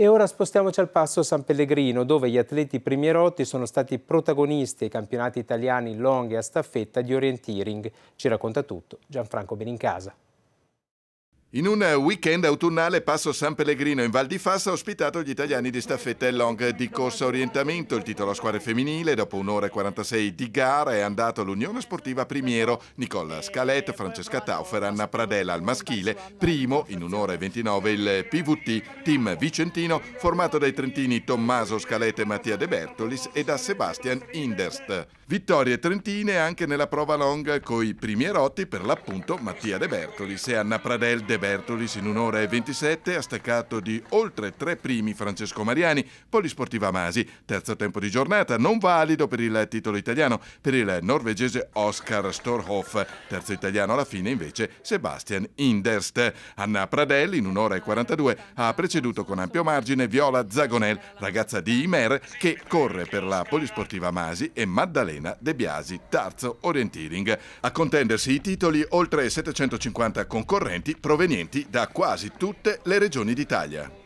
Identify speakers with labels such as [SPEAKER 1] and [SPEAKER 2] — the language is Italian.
[SPEAKER 1] E ora spostiamoci al passo San Pellegrino, dove gli atleti primierotti sono stati protagonisti ai campionati italiani long e a staffetta di orienteering. Ci racconta tutto Gianfranco Benincasa.
[SPEAKER 2] In un weekend autunnale Passo San Pellegrino in Val di Fassa ha ospitato gli italiani di staffetta e long di corsa orientamento. Il titolo a squadre femminile, dopo un'ora e 46 di gara, è andato all'Unione Sportiva Primiero, Nicola Scalette, Francesca Taufer, Anna Pradella al maschile, primo in un'ora e 29 il PVT, team vicentino, formato dai trentini Tommaso Scalette e Mattia De Bertolis e da Sebastian Inderst. Vittorie trentine anche nella prova long con i primierotti, per l'appunto Mattia De Bertolis e Anna Pradella De Bertolis. Bertolis in un'ora e 27 ha staccato di oltre tre primi Francesco Mariani, Polisportiva Masi. Terzo tempo di giornata, non valido per il titolo italiano, per il norvegese Oscar Storhoff. Terzo italiano alla fine invece Sebastian Inderst. Anna Pradelli in un'ora e 42 ha preceduto con ampio margine Viola Zagonel, ragazza di Imer che corre per la Polisportiva Masi e Maddalena De Biasi, terzo orienteering. A contendersi i titoli oltre 750 concorrenti provenienti provenienti da quasi tutte le regioni d'Italia.